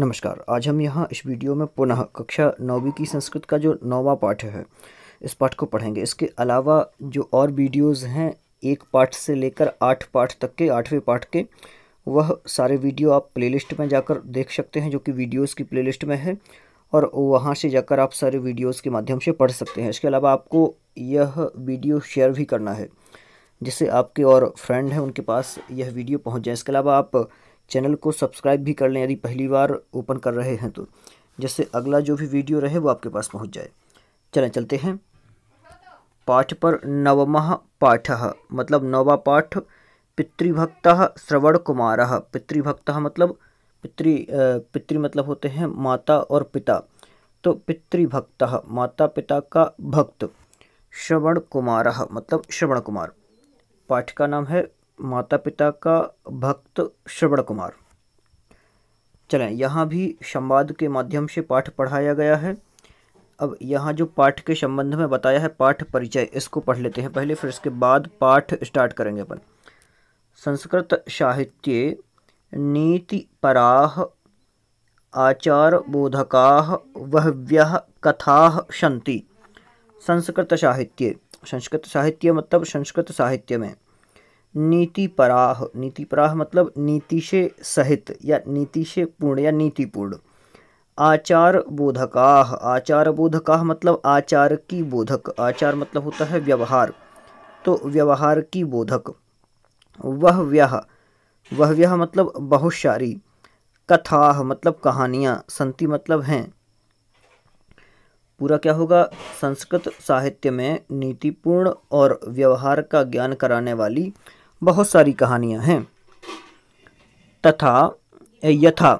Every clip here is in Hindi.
नमस्कार आज हम यहाँ इस वीडियो में पुनः कक्षा नौवीं की संस्कृत का जो नौवा पाठ है इस पाठ को पढ़ेंगे इसके अलावा जो और वीडियोस हैं एक पाठ से लेकर आठ पाठ तक के आठवें पाठ के वह सारे वीडियो आप प्लेलिस्ट में जाकर देख सकते हैं जो कि वीडियोस की प्लेलिस्ट में है और वहाँ से जाकर आप सारे वीडियोस के माध्यम से पढ़ सकते हैं इसके अलावा आपको यह वीडियो शेयर भी करना है जिससे आपके और फ्रेंड हैं उनके पास यह वीडियो पहुँच जाए इसके अलावा आप चैनल को सब्सक्राइब भी कर लें यदि पहली बार ओपन कर रहे हैं तो जिससे अगला जो भी वीडियो रहे वो आपके पास पहुँच जाए चलें चलते हैं पाठ पर नवम पाठ मतलब नवा पाठ पितृभक्त श्रवण कुमार पितृभक्त मतलब पितृ पितृ मतलब होते हैं माता और पिता तो पितृभक्त माता पिता का भक्त श्रवण कुमार मतलब श्रवण कुमार पाठ का नाम है माता पिता का भक्त श्रवण कुमार चलें यहाँ भी संवाद के माध्यम से पाठ पढ़ाया गया है अब यहाँ जो पाठ के संबंध में बताया है पाठ परिचय इसको पढ़ लेते हैं पहले फिर इसके बाद पाठ स्टार्ट करेंगे अपन संस्कृत साहित्य नीति पराह आचार बोधका वहव्य कथा सन्ति संस्कृत साहित्य संस्कृत साहित्य मतलब संस्कृत साहित्य में नीतिपराह नीतिपराह मतलब नीतिशे सहित या नीतिशे पूर्ण या नीतिपूर्ण आचार बोधकाह आचार बोधकाह मतलब आचार की बोधक आचार मतलब होता है व्यवहार तो व्यवहार की बोधक वह व्याह वह व्याह मतलब बहुत सारी कथाह मतलब कहानियाँ संति मतलब हैं पूरा क्या होगा संस्कृत साहित्य में नीतिपूर्ण और व्यवहार का ज्ञान कराने वाली बहुत सारी कहानियाँ हैं तथा यथा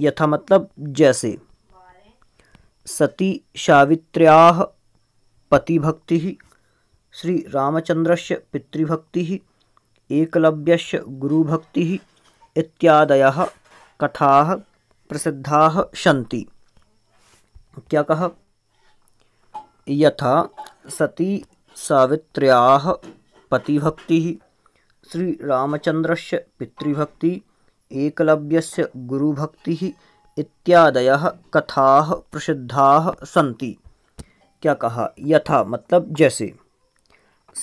यथा मतलब जैसे सती सावित्र्या पतिभक्ति श्री से पितृभक्ति एकलव्य गुरुभक्ति इत्यादय कथा प्रसिद्धा सी क्या कहा यथा सती सावित्र्या पतिभक्ति श्रीरामचंद्रश पितृभक्ति एकलव्यस्य गुरुभक्ति इत्यादयः कथाः प्रसिद्धाः सन्ति क्या कहा यथा मतलब जैसे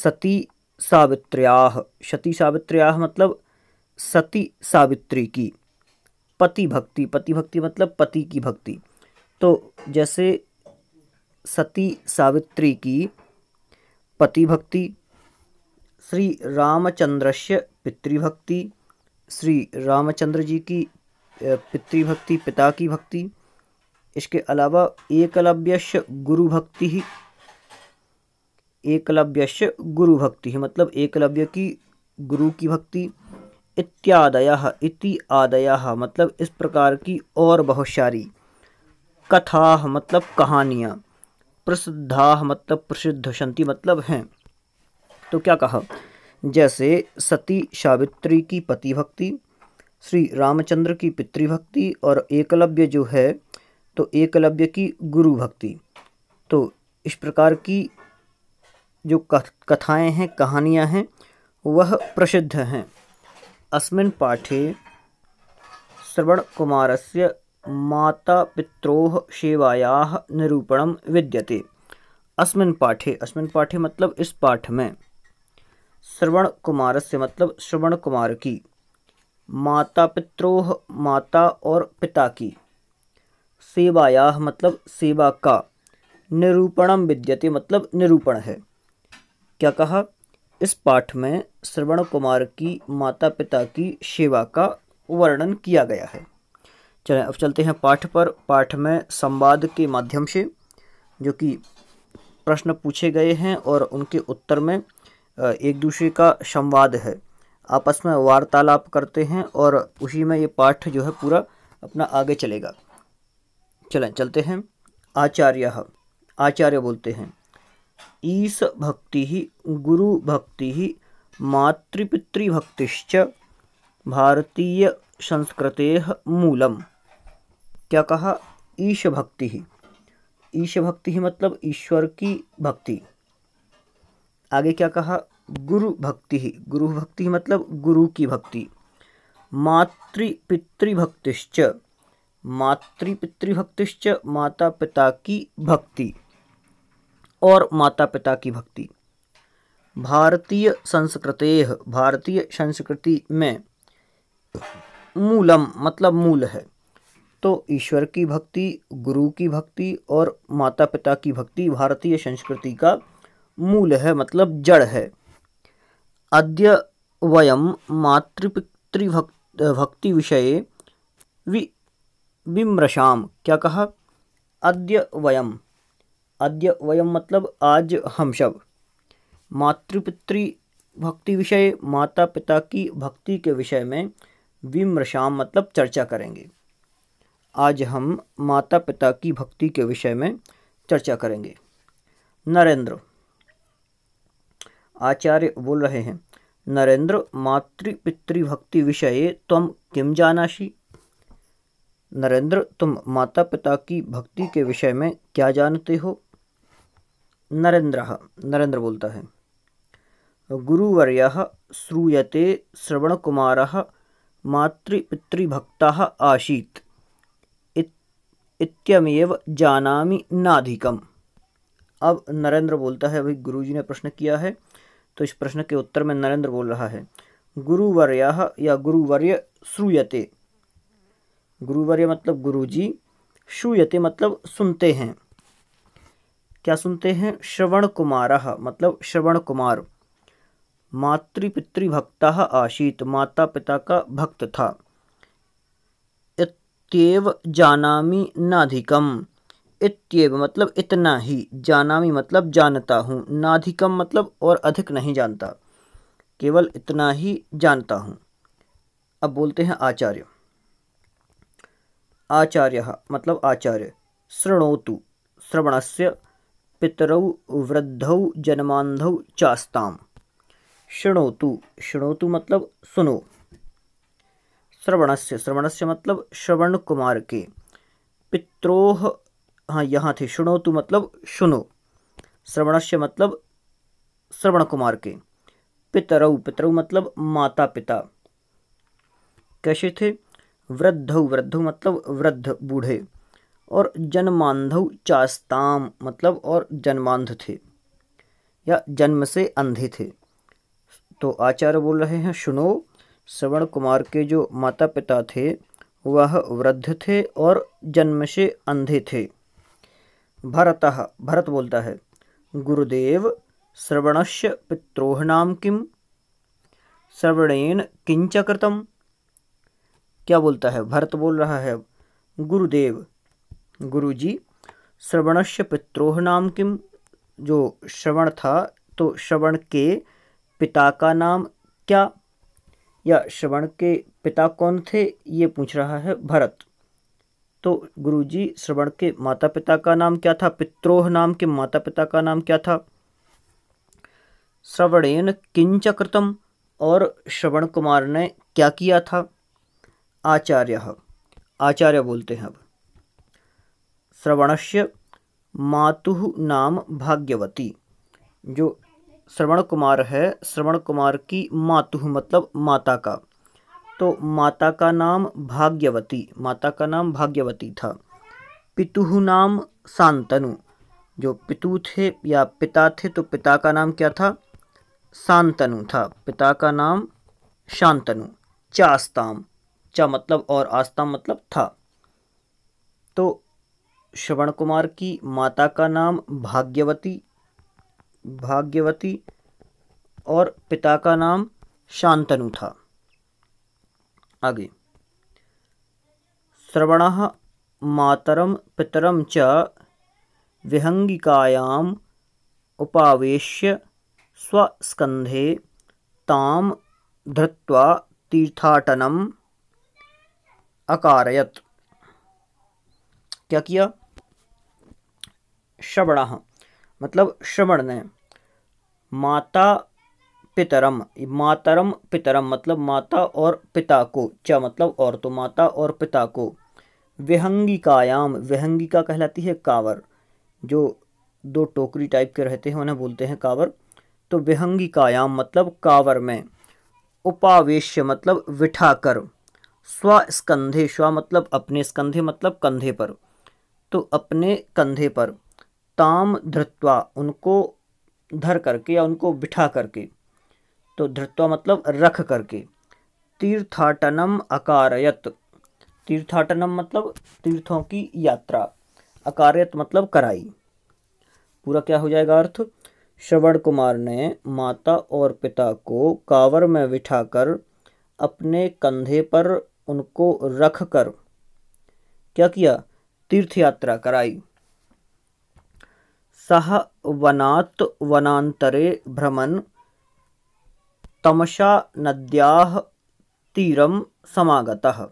सती सावित्र्याः सती सावित्र्याः मतलब सती सावित्री की पति भक्ति पति भक्ति मतलब पति की भक्ति तो जैसे सती सावित्री की पति भक्ति श्री से पितृभक्ति श्री रामचंद्र जी की पितृभक्ति पिता की भक्ति इसके अलावा से गुरु भक्ति ही से गुरु भक्ति ही मतलब एकलव्य की गुरु की भक्ति इत्यादय इति आदय मतलब इस प्रकार की और बहुत सारी कथा मतलब कहानियाँ प्रसिद्धा मतलब प्रसिद्ध शंति मतलब हैं तो क्या कहा जैसे सती सावित्री की पतिभक्ति श्री रामचंद्र की पितृभक्ति और एकलव्य जो है तो एकलव्य की गुरु भक्ति तो इस प्रकार की जो कथाएं हैं कहानियां हैं वह प्रसिद्ध हैं अस्मिन पाठे श्रवण से माता पित्रोह सेवाया निरूपण विद्यते अस्मिन पाठे अस्मिन पाठे मतलब इस पाठ में श्रवण कुमार से मतलब श्रवण कुमार की माता पित्रोह माता और पिता की सेवाया मतलब सेवा का निरूपणम विद्यते मतलब निरूपण है क्या कहा इस पाठ में श्रवण कुमार की माता पिता की सेवा का वर्णन किया गया है चलें अब चलते हैं पाठ पर पाठ में संवाद के माध्यम से जो कि प्रश्न पूछे गए हैं और उनके उत्तर में एक दूसरे का संवाद है आपस में वार्तालाप करते हैं और उसी में ये पाठ जो है पूरा अपना आगे चलेगा चलें चलते हैं आचार्य आचार्य बोलते हैं ईस भक्ति ही गुरु भक्ति ही मातृपितृभक्तिश्च भारतीय संस्कृते मूलम क्या कहा ईश भक्ति ही ईश भक्ति ही मतलब ईश्वर की भक्ति आगे क्या कहा गुरु भक्ति ही गुरु भक्ति मतलब गुरु की भक्ति मातृ पितृभक्तिश्च मातृ पितृभक्तिश्च माता पिता की भक्ति और माता पिता की भक्ति भारतीय संस्कृत भारतीय संस्कृति में मूलम मतलब मूल है तो ईश्वर की भक्ति गुरु की भक्ति और माता पिता की भक्ति भारतीय संस्कृति का मूल है मतलब जड़ है अद्य वयम मातृपितृभक्त भक्ति विषय वि विमृशाम क्या कहा अद्य वयम अद्य वयम मतलब आज हम सब मातृपितृ भक्ति विषय माता पिता की भक्ति के विषय में विमृशाम मतलब चर्चा करेंगे आज हम माता पिता की भक्ति के विषय में चर्चा करेंगे नरेंद्र आचार्य बोल रहे हैं नरेंद्र मातृपितृभक्ति विषय तुम किम जानाशी नरेंद्र तुम माता पिता की भक्ति के विषय में क्या जानते हो नरेंद्र नरेंद्र बोलता है गुरुवर्य श्रूयते श्रवणकुमार मातृपितृभक्ता आसीत इत्यमेव जानामि नाधिकम अब नरेंद्र बोलता है भाई गुरुजी ने प्रश्न किया है तो इस प्रश्न के उत्तर में नरेंद्र बोल रहा है गुरुवर्य या गुरुवर्य श्रूयते गुरुवर्य मतलब गुरुजी श्रूयते मतलब सुनते हैं क्या सुनते हैं श्रवण कुमार मतलब श्रवण कुमार मातृपितृ भक्त आशीत माता पिता का भक्त था इत्येव जानामि नाधिकम इत्येव मतलब इतना ही जानामी मतलब जानता हूँ नाधिकम मतलब और अधिक नहीं जानता केवल इतना ही जानता हूँ अब बोलते हैं आचार्य आचार्य मतलब आचार्य शृणोतु से पितरौ वृद्धौ जन्मांधौ चास्ताम शृणोतु शृणोतु मतलब सुनो श्रवणस्य श्रवणस्य मतलब श्रवण कुमार के पित्रोह हाँ यहाँ थे सुनो तू तो मतलब सुनो श्रवणस्य मतलब श्रवण कुमार के पितरऊ पितरऊ मतलब माता पिता कैसे थे वृद्ध वृद्ध मतलब वृद्ध बूढ़े और जनमांधव चास्ताम मतलब और जन्मांध थे या जन्म से अंधे थे तो आचार्य बोल रहे हैं सुनो श्रवण कुमार के जो माता पिता थे वह वृद्ध थे और जन्म से अंधे थे भरत भरत बोलता है गुरुदेव पित्रोह नाम किम श्रवणेन किंच कृतम क्या बोलता है भरत बोल रहा है गुरुदेव गुरुजी श्रवणस्य पित्रोह नाम किम जो श्रवण था तो श्रवण के पिता का नाम क्या या श्रवण के पिता कौन थे ये पूछ रहा है भरत तो गुरुजी श्रवण के माता पिता का नाम क्या था पित्रोह नाम के माता पिता का नाम क्या था श्रवणेन किंच कृतम और श्रवण कुमार ने क्या किया था आचार्य आचार्य बोलते हैं अब श्रवणश मातु नाम भाग्यवती जो श्रवण कुमार है श्रवण कुमार की मातु मतलब माता का तो माता का नाम भाग्यवती माता का नाम भाग्यवती था पितुहु नाम शांतनु जो पितु थे या पिता थे तो पिता का नाम क्या था शांतनु था पिता का नाम शांतनु चास्ताम चा मतलब और आस्ताम मतलब था तो श्रवण कुमार की माता का नाम भाग्यवती भाग्यवती और पिता का नाम शांतनु था आगे श्रवण मातरम पितरम च विहंगिकायां उपावेश्य स्वस्कंधे ताम धृत्वा तीर्थाटनम अकारयत क्या किया श्रवण मतलब श्रवण ने माता पितरम मातरम पितरम मतलब माता और पिता को च मतलब और तो माता और पिता को विहंगिकायाम विहंगिका कहलाती है कावर जो दो टोकरी टाइप के रहते हैं उन्हें बोलते हैं कावर तो विहंगिकायाम मतलब कावर में उपावेश्य मतलब विठाकर स्कंधे स्व मतलब अपने स्कंधे मतलब कंधे पर तो अपने कंधे पर ताम धृत्वा उनको धर करके या उनको बिठा करके तो धृत्वा मतलब रख करके तीर्थाटनम अकारयत तीर्थाटनम मतलब तीर्थों की यात्रा अकारयत मतलब कराई पूरा क्या हो जाएगा अर्थ श्रवण कुमार ने माता और पिता को कावर में बिठाकर अपने कंधे पर उनको रख कर क्या किया तीर्थ यात्रा कराई सह वनात वनांतरे भ्रमण तमशा नद्याह तीरम समागतः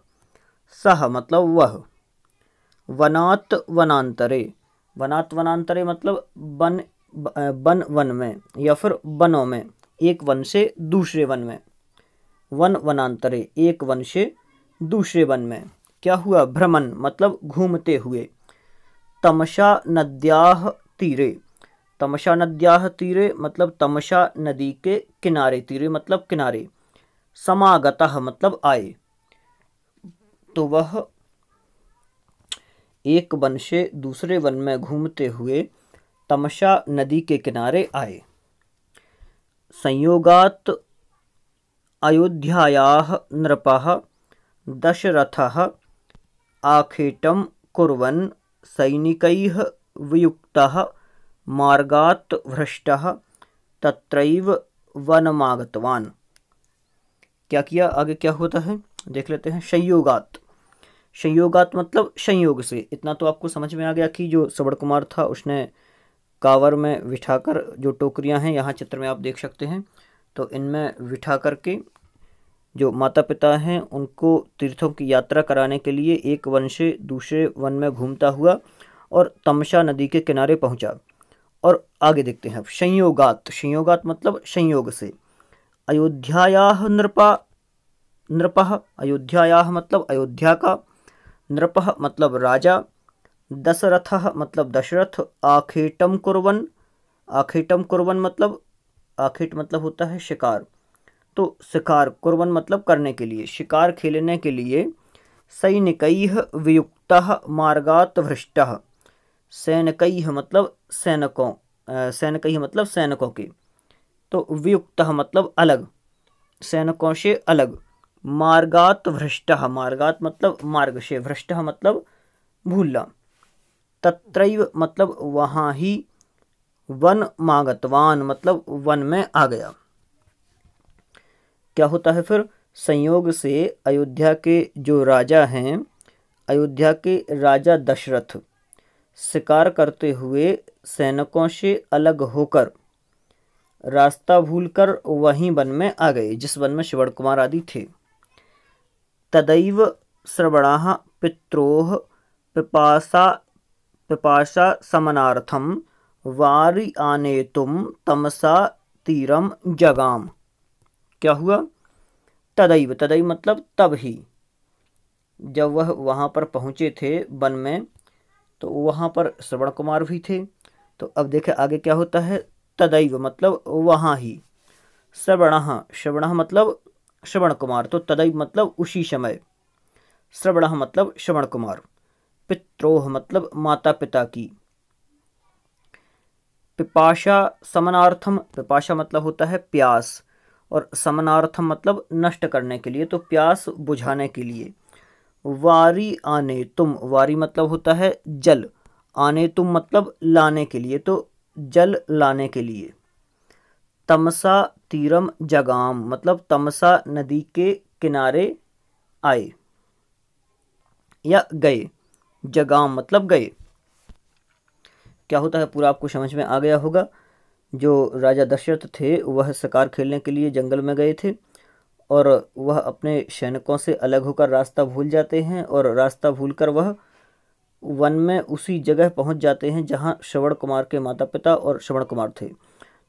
सह मतलब वह वनात वनांतरे वनात वनांतरे मतलब वन वन वन में या फिर वनों में एक वन से दूसरे वन में वन वनांतरे एक वन से दूसरे वन में क्या हुआ भ्रमण मतलब घूमते हुए तमशा नद्याह तीरे तमशा नद्याह तीरे मतलब तमशा नदी के किनारे तीरे मतलब किनारे समागत मतलब आए तो वह एक वन से दूसरे वन में घूमते हुए तमशा नदी के किनारे आए संयोगात अयोध्याया नृप दशरथ आखेटम कुरन सैनिक वियुक्ता मार्गात् भ्रष्टः तत्रैव वन आगतवान क्या किया आगे क्या होता है देख लेते हैं संयोगात संयोगात मतलब संयोग से इतना तो आपको समझ में आ गया कि जो सवर्ण कुमार था उसने कावर में बिठाकर जो टोकरियां हैं यहाँ चित्र में आप देख सकते हैं तो इनमें विठा करके जो माता पिता हैं उनको तीर्थों की यात्रा कराने के लिए एक वन से दूसरे वन में घूमता हुआ और तमशा नदी के किनारे पहुँचा और आगे देखते हैं अब संयोगात संयोगात मतलब संयोग से अयोध्याया नृपा नृप अयोध्याया मतलब अयोध्या का नृप मतलब राजा दशरथ मतलब दशरथ आखेटम कुर्वन आखेटम कुर्वन मतलब आखेट मतलब होता है शिकार तो शिकार कुर्वन मतलब करने के लिए शिकार खेलने के लिए सैनिक वियुक्त मार्गात भ्रष्ट है मतलब सैनिकों सैनकई मतलब सैनिकों की तो वियुक्त मतलब अलग सैनिकों से अलग मार्गात भ्रष्ट मार्गात मतलब मार्ग से भ्रष्ट मतलब भूला तत्रैव मतलब वहाँ ही वन मागतवान मतलब वन में आ गया क्या होता है फिर संयोग से अयोध्या के जो राजा हैं अयोध्या के राजा दशरथ शिकार करते हुए सैनिकों से अलग होकर रास्ता भूलकर वहीं वन में आ गए जिस वन में शिवण कुमार आदि थे तदैव श्रवणाह पित्रोह पिपासा पिपाशा समनार्थम वारी आने तुम तमसा तीरम जगाम क्या हुआ तदैव तदैव मतलब तब ही जब वह वहाँ पर पहुँचे थे वन में तो वहाँ पर श्रवण कुमार भी थे तो अब देखें आगे क्या होता है तदैव मतलब वहाँ ही श्रवण श्रवण मतलब श्रवण कुमार तो तदैव मतलब उसी समय श्रवण मतलब श्रवण कुमार पित्रोह मतलब माता पिता की पिपाशा समनार्थम पिपाशा मतलब होता है प्यास और समनार्थम मतलब नष्ट करने के लिए तो प्यास बुझाने के लिए वारी आने तुम वारी मतलब होता है जल आने तुम मतलब लाने के लिए तो जल लाने के लिए तमसा तीरम जगाम मतलब तमसा नदी के किनारे आए या गए जगाम मतलब गए क्या होता है पूरा आपको समझ में आ गया होगा जो राजा दशरथ थे वह शिकार खेलने के लिए जंगल में गए थे और वह अपने सैनिकों से अलग होकर रास्ता भूल जाते हैं और रास्ता भूलकर वह वन में उसी जगह पहुंच जाते हैं जहां श्रवण कुमार के माता पिता और श्रवण कुमार थे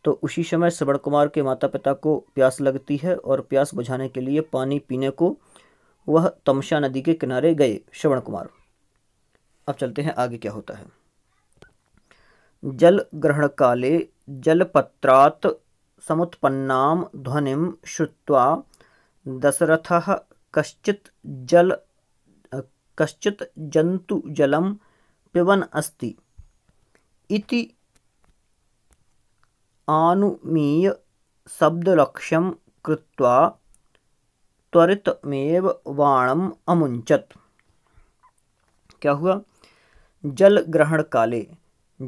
तो उसी समय श्रवण कुमार के माता पिता को प्यास लगती है और प्यास बुझाने के लिए पानी पीने को वह तमशा नदी के किनारे गए श्रवण कुमार अब चलते हैं आगे क्या होता है जल ग्रहण काले जलपत्रात समुत्पन्नाम ध्वनिम श्रुत्वा दशरथः कश्चित् जल कश्चित् जन्तुजलं पिबन् अस्ति इति आनुमीय शब्दलक्ष्यं कृत्वा त्वरितमेव बाणम अमुंचत क्या हुआ जल ग्रहण काले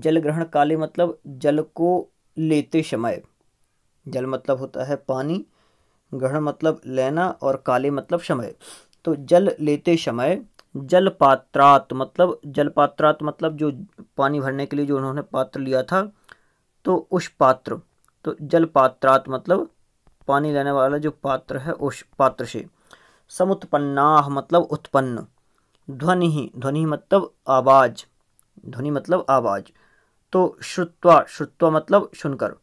जल ग्रहण काले मतलब जल को लेते समय जल मतलब होता है पानी ग्रहण मतलब लेना और काले मतलब समय तो जल लेते समय जल पात्रात मतलब जल पात्रात मतलब जो पानी भरने के लिए जो उन्होंने पात्र लिया था तो उस पात्र तो जल पात्रात मतलब पानी लेने वाला जो पात्र है उस पात्र से समुत्पन्ना मतलब उत्पन्न ध्वनि ही ध्वनि मतलब आवाज़ ध्वनि मतलब आवाज़ तो श्रुत्वा श्रुत्वा मतलब सुनकर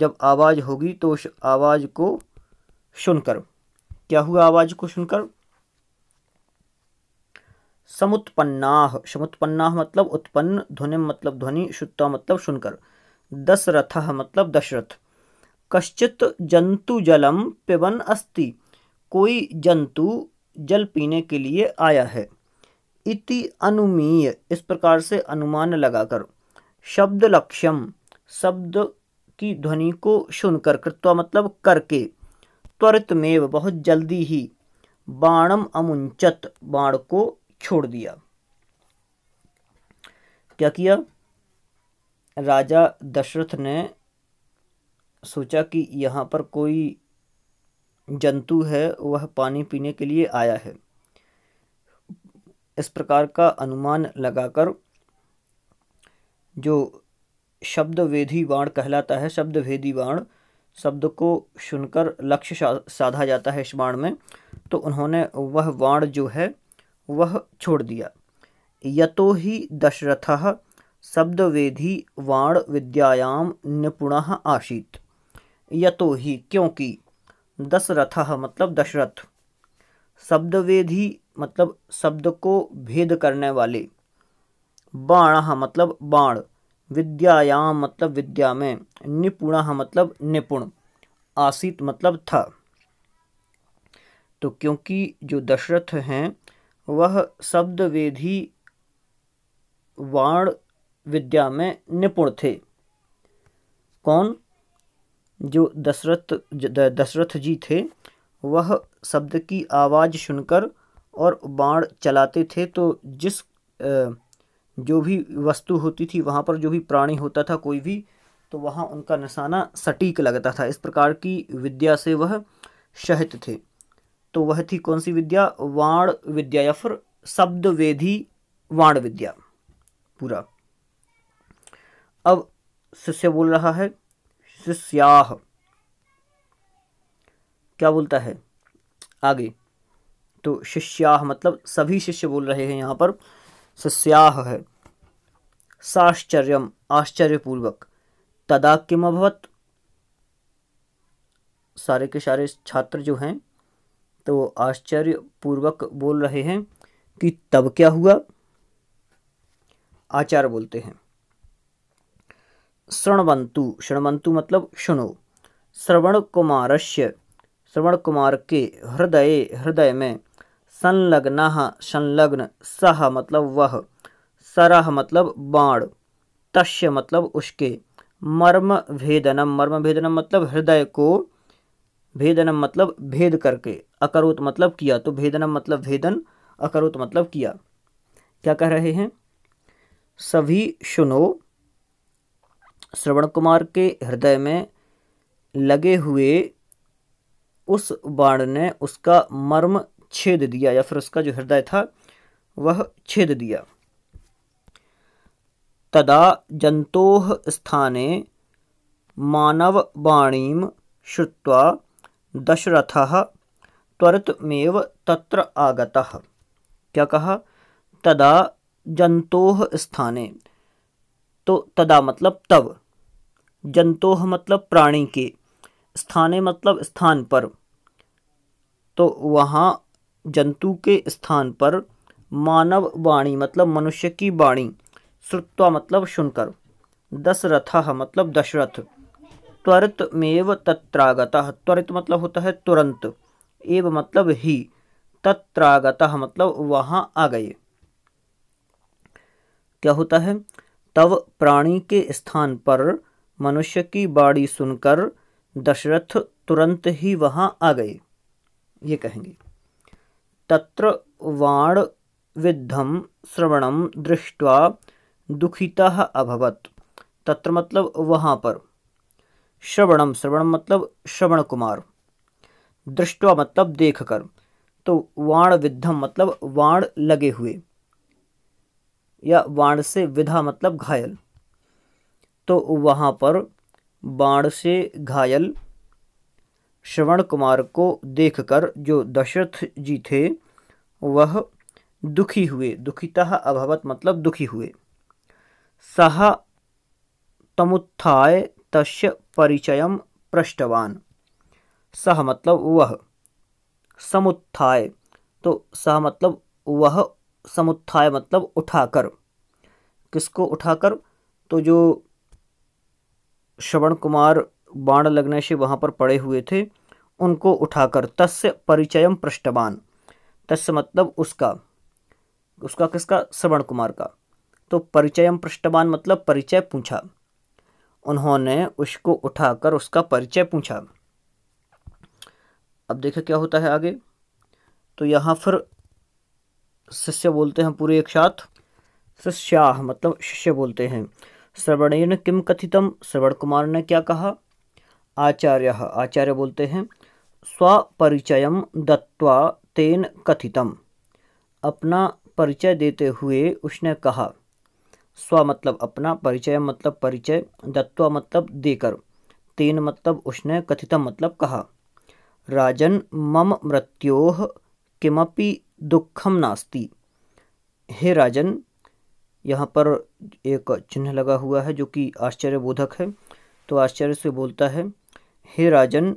जब आवाज़ होगी तो उस आवाज़ को सुनकर क्या हुआ आवाज को सुनकर समुत्पन्नाह समुत्पन्नाह मतलब उत्पन्न ध्वनि मतलब ध्वनि शुत्ता मतलब सुनकर दशरथ मतलब दशरथ कश्चित जंतु जलम पिबन अस्ति कोई जंतु जल पीने के लिए आया है इति अनुमीय इस प्रकार से अनुमान लगाकर शब्द लक्ष्यम शब्द की ध्वनि को सुनकर कृत्वा मतलब करके त्वरितमेव बहुत जल्दी ही बाणम अमुंचत बाण को छोड़ दिया क्या किया राजा दशरथ ने सोचा कि यहाँ पर कोई जंतु है वह पानी पीने के लिए आया है इस प्रकार का अनुमान लगाकर जो शब्द वेदी बाण कहलाता है शब्द वेदी बाण शब्द को सुनकर लक्ष्य साधा जाता है इस बाण में तो उन्होंने वह बाण जो है वह छोड़ दिया यतो ही दशरथ शब्दवेधि वाण विद्यायाम निपुण आशीत यतो ही क्योंकि दशरथ मतलब दशरथ शब्दवेधि मतलब शब्द को भेद करने वाले बाण मतलब बाण विद्यायाम मतलब विद्या में निपुण मतलब निपुण आसित मतलब था तो क्योंकि जो दशरथ हैं वह शब्द वेधी वाण विद्या में निपुण थे कौन जो दशरथ दशरथ जी थे वह शब्द की आवाज़ सुनकर और बाण चलाते थे तो जिस आ, जो भी वस्तु होती थी वहाँ पर जो भी प्राणी होता था कोई भी तो वहाँ उनका निशाना सटीक लगता था इस प्रकार की विद्या से वह शहित थे तो वह थी कौन सी विद्या वाण विद्या या फिर शब्द वेधि वाण विद्या पूरा अब शिष्य बोल रहा है शिष्याह क्या बोलता है आगे तो शिष्याह मतलब सभी शिष्य बोल रहे हैं यहाँ पर शिष्याह है साश्चर्य आश्चर्यपूर्वक तदा किम अभवत सारे के सारे छात्र जो हैं तो आश्चर्यपूर्वक बोल रहे हैं कि तब क्या हुआ आचार्य बोलते हैं श्रणवंतु श्रणवंतु मतलब सुनो श्रवण से श्रवण कुमार के हृदय हृदय में संलग्न संलग्न सह मतलब वह सराह मतलब बाण तस्य मतलब उसके मर्म भेदनम मर्म भेदनम मतलब हृदय को भेदनम मतलब भेद करके अकरोत मतलब किया तो भेदनम मतलब भेदन अकरोत मतलब किया क्या कह रहे हैं सभी सुनो श्रवण कुमार के हृदय में लगे हुए उस बाण ने उसका मर्म छेद दिया या फिर उसका जो हृदय था वह छेद दिया तदा जंतो स्थाने मानववाणीं शुवा दशरथ त्वरितमेव त्र आगता क्या कहा तदा जंतो स्थाने तो तदा मतलब तब जंतो मतलब प्राणी के स्थाने मतलब स्थान पर तो वहाँ जंतु के स्थान पर मानव वाणी मतलब मनुष्य की वाणी श्रुत्वा मतलब सुनकर दशरथ मतलब दशरथ त्वरित में तत्रागत त्वरित मतलब होता है तुरंत एव मतलब ही तत्रागत मतलब वहाँ आ गए क्या होता है तब प्राणी के स्थान पर मनुष्य की बाड़ी सुनकर दशरथ तुरंत ही वहाँ आ गए ये कहेंगे तत्र वाण विद्धम श्रवणम दृष्ट्वा दुखिता अभवत तत्र मतलब वहाँ पर श्रवणम श्रवण मतलब श्रवण कुमार दृष्टवा मतलब देख कर तो वाण विद्धम मतलब वाण लगे हुए या वाण से विधा मतलब घायल तो वहाँ पर बाण से घायल श्रवण कुमार को देखकर जो दशरथ जी थे वह दुखी हुए दुखिता अभवत मतलब दुखी हुए सह तमुत्थाय तस्य परिचय पृष्टवान सह मतलब वह समुत्थाय तो सह मतलब वह समुत्थाय मतलब उठाकर किसको उठाकर तो जो श्रवण कुमार बाण लगने से वहाँ पर पड़े हुए थे उनको उठाकर तस्य परिचय पृष्टवान तस्य मतलब उसका उसका किसका श्रवण कुमार का तो परिचयम पृष्ठवान मतलब परिचय पूछा उन्होंने उसको उठाकर उसका परिचय पूछा अब देखे क्या होता है आगे तो यहाँ फिर शिष्य बोलते हैं पूरे एक साथ शिष्याह मतलब शिष्य बोलते हैं श्रवणेन किम कथितम श्रवण कुमार ने क्या कहा आचार्य आचार्य बोलते हैं स्वपरिचय दत्वा तेन कथितम अपना परिचय देते हुए उसने कहा स्व मतलब अपना परिचय मतलब परिचय दत्व मतलब देकर तेन मतलब उसने कथितम मतलब कहा राजन मम मृत्यो किमपि दुखम नास्ति हे राजन यहाँ पर एक चिन्ह लगा हुआ है जो कि आश्चर्यबोधक है तो आश्चर्य से बोलता है हे राजन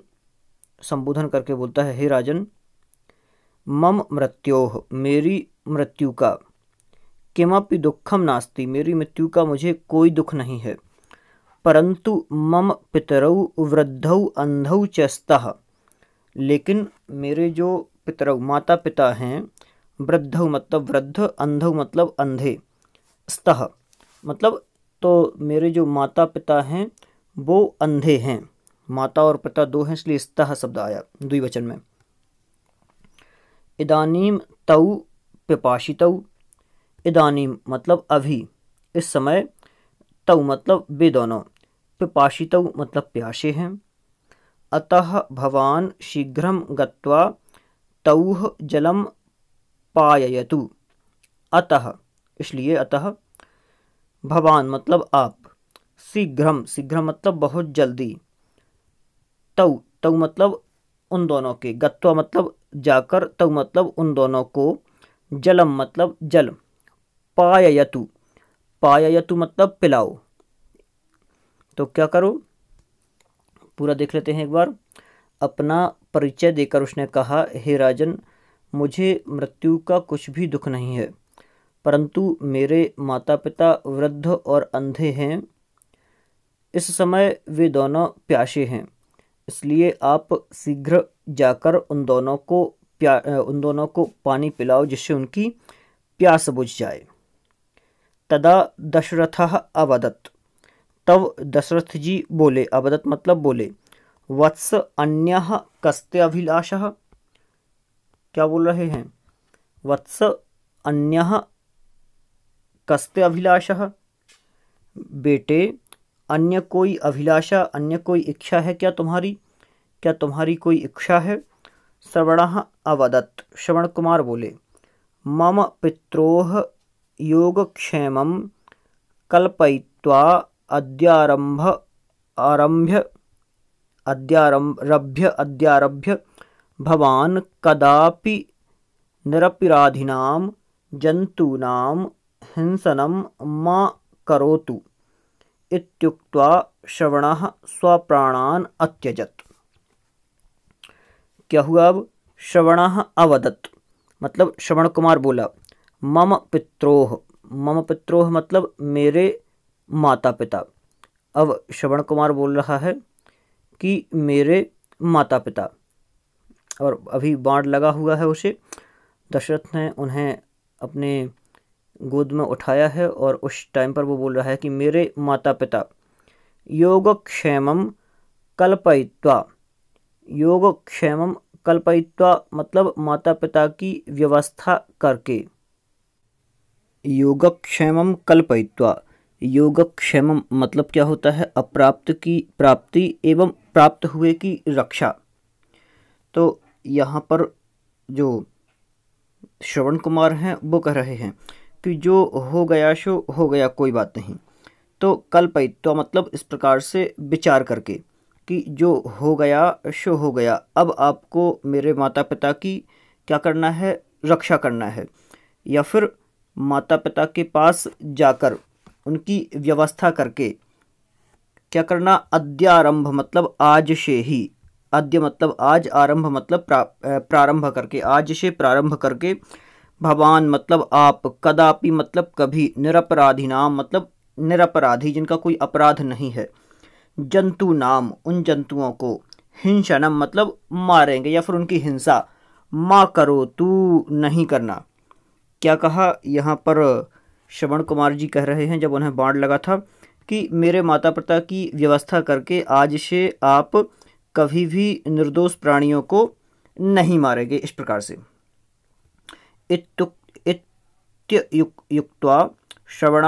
संबोधन करके बोलता है हे राजन मम मृत्यो मेरी मृत्यु का किमपि दुखम नास्ति मेरी मृत्यु का मुझे कोई दुख नहीं है परंतु मम पितरौ वृद्धौ अंधौ च लेकिन मेरे जो पितरौ माता पिता हैं वृद्धौ मतलब वृद्ध अंधौ मतलब अंधे स्तः मतलब तो मेरे जो माता पिता हैं वो अंधे हैं माता और पिता दो हैं इसलिए स्तः शब्द आया द्विवचन में इदानीम तौ पिपाशितऊ इदानी मतलब अभी इस समय तव मतलब वे दोनों पिपाशित मतलब प्यासे हैं अतः भवान शीघ्र गत्वा तौह जलम पाययतु अतः इसलिए अतः भवान मतलब आप शीघ्र शीघ्र मतलब बहुत जल्दी तव तव मतलब उन दोनों के गत्वा मतलब जाकर तव मतलब उन दोनों को जलम मतलब जल पाययतु पाययतु मतलब पिलाओ तो क्या करो पूरा देख लेते हैं एक बार अपना परिचय देकर उसने कहा हे राजन मुझे मृत्यु का कुछ भी दुख नहीं है परंतु मेरे माता पिता वृद्ध और अंधे हैं इस समय वे दोनों प्यासे हैं इसलिए आप शीघ्र जाकर उन दोनों को प्या उन दोनों को पानी पिलाओ जिससे उनकी प्यास बुझ जाए तदा दशरथ अवदत तब दशरथ जी बोले अवदत मतलब बोले वत्स अन्य कस्ते अभिलाष क्या बोल रहे हैं वत्स अन्य कस्ते अभिलाष बेटे अन्य कोई अभिलाषा अन्य कोई इच्छा है क्या तुम्हारी क्या तुम्हारी कोई इच्छा है श्रवण अवदत श्रवण कुमार बोले मम पित्रोह योगक्षेम कल्पयित्वा अद्यारंभ आरभ्य अद्यारभ्य अद्यारभ्य भवान कदापि निरपराधिनां जन्तूनां हिंसनं मा करोतु इत्युक्त्वा श्रवणः स्वप्राणान् अत्यजत क्या हुआ अब श्रवण अवदत मतलब श्रवण कुमार बोला मम पित्रोह मम पित्रोह मतलब मेरे माता पिता अब श्रवण कुमार बोल रहा है कि मेरे माता पिता और अभी बाढ़ लगा हुआ है उसे दशरथ ने उन्हें अपने गोद में उठाया है और उस टाइम पर वो बोल रहा है कि मेरे माता पिता योगक्षेमम कल्पयित्वा योगक्षेमम कल्पयित्वा मतलब माता पिता की व्यवस्था करके योगक्षेम कल्पयित्वा योगक्षेम मतलब क्या होता है अप्राप्त की प्राप्ति एवं प्राप्त हुए की रक्षा तो यहाँ पर जो श्रवण कुमार हैं वो कह रहे हैं कि जो हो गया शो हो गया कोई बात नहीं तो कल्पयित्वा मतलब इस प्रकार से विचार करके कि जो हो गया शो हो गया अब आपको मेरे माता पिता की क्या करना है रक्षा करना है या फिर माता पिता के पास जाकर उनकी व्यवस्था करके क्या करना अद्यारंभ मतलब आज से ही अद्य मतलब आज आरंभ मतलब प्रा, प्रारंभ करके आज से प्रारंभ करके भवान मतलब आप कदापि मतलब कभी निरपराधी नाम मतलब निरपराधी जिनका कोई अपराध नहीं है जंतु नाम उन जंतुओं को हिंसनम मतलब मारेंगे या फिर उनकी हिंसा माँ करो तू नहीं करना क्या कहा यहाँ पर श्रवण कुमार जी कह रहे हैं जब उन्हें बाढ़ लगा था कि मेरे माता पिता की व्यवस्था करके आज से आप कभी भी निर्दोष प्राणियों को नहीं मारेंगे इस प्रकार से युक्त श्रवण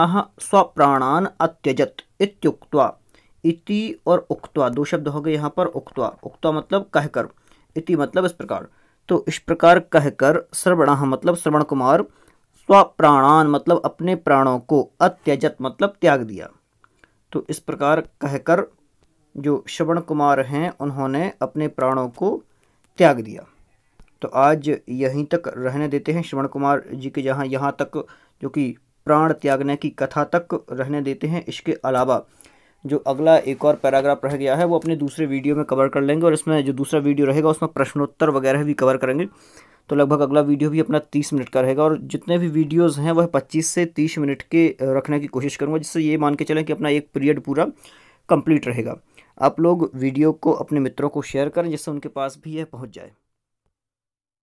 स्वप्राणान अत्यजत इत्युक्त्वा इति और उक्त्वा दो शब्द हो गए यहाँ पर उक्त्वा उक्त्वा मतलब कहकर इति मतलब इस प्रकार तो इस प्रकार कहकर श्रवण मतलब श्रवण कुमार स्वप्राणान मतलब अपने प्राणों को अत्यजत मतलब त्याग दिया तो इस प्रकार कहकर जो श्रवण कुमार हैं उन्होंने अपने प्राणों को त्याग दिया तो आज यहीं तक रहने देते हैं श्रवण कुमार जी के जहाँ यहाँ तक जो कि प्राण त्यागने की कथा तक रहने देते हैं इसके अलावा जो अगला एक और पैराग्राफ रह गया है वो अपने दूसरे वीडियो में कवर कर लेंगे और इसमें जो दूसरा वीडियो रहेगा उसमें प्रश्नोत्तर वगैरह भी कवर करेंगे तो लगभग अगला वीडियो भी अपना तीस मिनट का रहेगा और जितने भी वीडियोज़ हैं वह पच्चीस से तीस मिनट के रखने की कोशिश करूँगा जिससे ये मान के चलें कि अपना एक पीरियड पूरा कंप्लीट रहेगा आप लोग वीडियो को अपने मित्रों को शेयर करें जिससे उनके पास भी यह पहुँच जाए